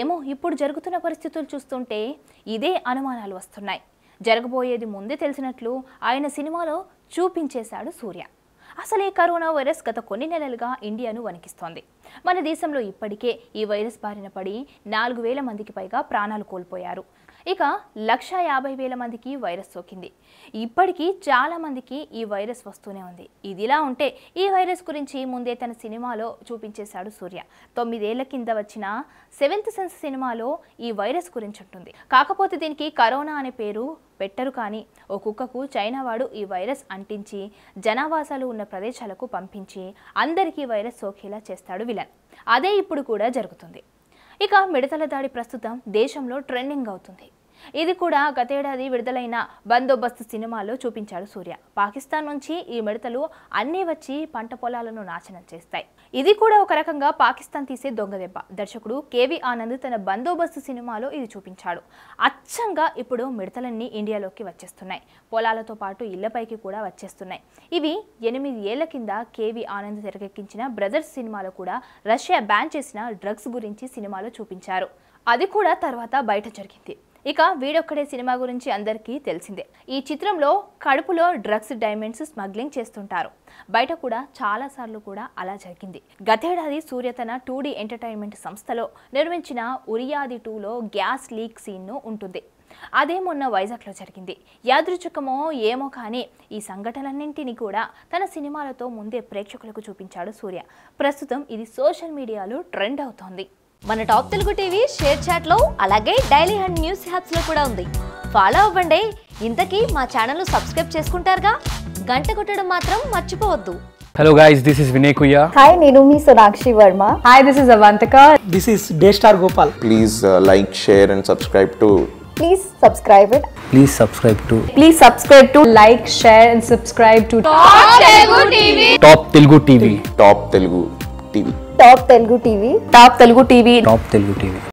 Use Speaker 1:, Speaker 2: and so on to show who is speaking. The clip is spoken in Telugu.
Speaker 1: ఏమో ఇప్పుడు జరుగుతున్న పరిస్థితులు చూస్తుంటే ఇదే అనుమానాలు వస్తున్నాయి జరగబోయేది ముందే తెలిసినట్లు ఆయన సినిమాలో చూపించేశాడు సూర్య అసలే కరోనా వైరస్ గత కొన్ని నెలలుగా ఇండియాను వణికిస్తోంది మన దేశంలో ఇప్పటికే ఈ వైరస్ బారిన పడి నాలుగు వేల మందికి పైగా ప్రాణాలు కోల్పోయారు ఇక లక్ష యాభై వేల మందికి వైరస్ సోకింది ఇప్పటికీ చాలా మందికి ఈ వైరస్ వస్తూనే ఉంది ఇదిలా ఉంటే ఈ వైరస్ గురించి ముందే తన సినిమాలో చూపించేశాడు సూర్య తొమ్మిదేళ్ల కింద వచ్చిన సెవెంత్ సెన్స్ సినిమాలో ఈ వైరస్ గురించి ఉంటుంది కాకపోతే దీనికి కరోనా అనే పేరు పెట్టరు కానీ ఓ కుక్కకు చైనా వాడు ఈ వైరస్ అంటించి జనావాసాలు ఉన్న ప్రదేశాలకు పంపించి అందరికీ వైరస్ సోకేలా చేస్తాడు విలా విలన్ అదే ఇప్పుడు కూడా జరుగుతుంది ఇక మిడతల దాడి ప్రస్తుతం దేశంలో ట్రెండింగ్ అవుతుంది ఇది కూడా గతేడాది విడుదలైన బందోబస్తు సినిమాలో చూపించాడు సూర్య పాకిస్తాన్ నుంచి ఈ మిడతలు అన్నీ వచ్చి పంట పొలాలను నాశనం చేస్తాయి ఇది కూడా ఒక రకంగా పాకిస్తాన్ తీసే దొంగదెబ్బ దర్శకుడు కేవి ఆనంద్ తన బందోబస్తు సినిమాలో ఇది చూపించాడు అచ్చంగా ఇప్పుడు మిడతలన్నీ ఇండియాలోకి వచ్చేస్తున్నాయి పొలాలతో పాటు ఇళ్లపైకి కూడా వచ్చేస్తున్నాయి ఇవి ఎనిమిది ఏళ్ల కింద కేవి ఆనంద్ తెరకెక్కించిన బ్రదర్స్ సినిమాలో కూడా రష్యా బ్యాన్ చేసిన డ్రగ్స్ గురించి సినిమాలో చూపించారు అది కూడా తర్వాత బయట జరిగింది ఇక వీడొక్కడే సినిమా గురించి అందరికీ తెలిసిందే ఈ చిత్రంలో కడుపులో డ్రగ్స్ డైమండ్స్ స్మగ్లింగ్ చేస్తుంటారు బయట కూడా చాలాసార్లు కూడా అలా జరిగింది గతేడాది సూర్య తన టూడీ ఎంటర్టైన్మెంట్ సంస్థలో నిర్మించిన ఉరియాది టూలో గ్యాస్ లీక్ సీన్ను ఉంటుంది అదే మొన్న వైజాగ్లో జరిగింది యాదృచ్ఛకమో ఏమో కానీ ఈ సంఘటనలన్నింటినీ కూడా తన సినిమాలతో ముందే ప్రేక్షకులకు చూపించాడు సూర్య ప్రస్తుతం ఇది సోషల్ మీడియాలో ట్రెండ్ అవుతోంది మన టాప్ తెలుగు టీవీ షేర్ చాట్లో అలాగే డైలీ హండ్ న్యూస్ హ్యాప్స్లో కూడా ఉంది ఫాలో అవ్వండి ఇంతకీ మా ఛానల్ సబ్స్క్రైబ్ చేసుకుంటారుగా గంట కొట్టడం మాత్రం మర్చిపోవద్దు hello guys this is Vinay కుయ్యా హాయ్ నేను మీ Sonakshi Varma hi this is అవంతక this is day star Gopal please like share and subscribe to please subscribe it please subscribe to please subscribe to like share and subscribe to top Telugu TV top Telugu TV top Telugu TV top Telugu TV top Telugu TV top Telugu TV